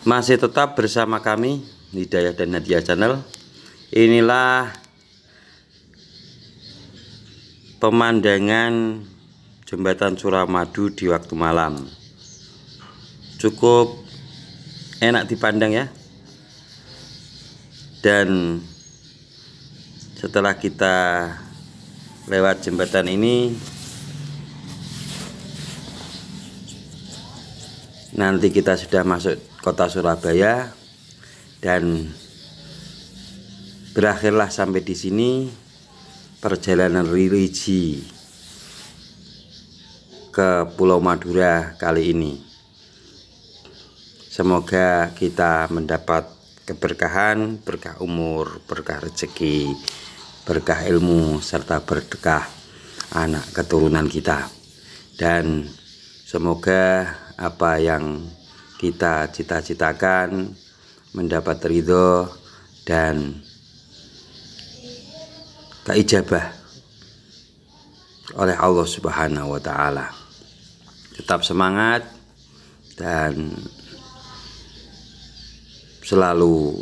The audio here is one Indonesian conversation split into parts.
Masih tetap bersama kami Hidayah dan Nadia Channel. Inilah pemandangan jembatan Suramadu di waktu malam. Cukup enak dipandang ya. Dan setelah kita lewat jembatan ini nanti kita sudah masuk kota Surabaya dan berakhirlah sampai di sini perjalanan religi ke Pulau Madura kali ini. Semoga kita mendapat keberkahan, berkah umur, berkah rezeki, berkah ilmu serta berkah anak keturunan kita. Dan semoga apa yang kita cita-citakan, mendapat ridho dan keijabah oleh Allah Subhanahu wa taala. Tetap semangat dan selalu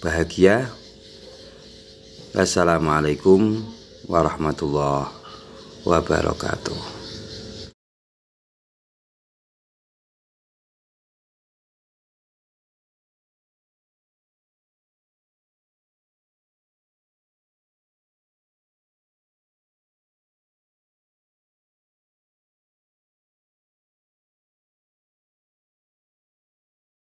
bahagia. Assalamualaikum warahmatullahi wabarakatuh.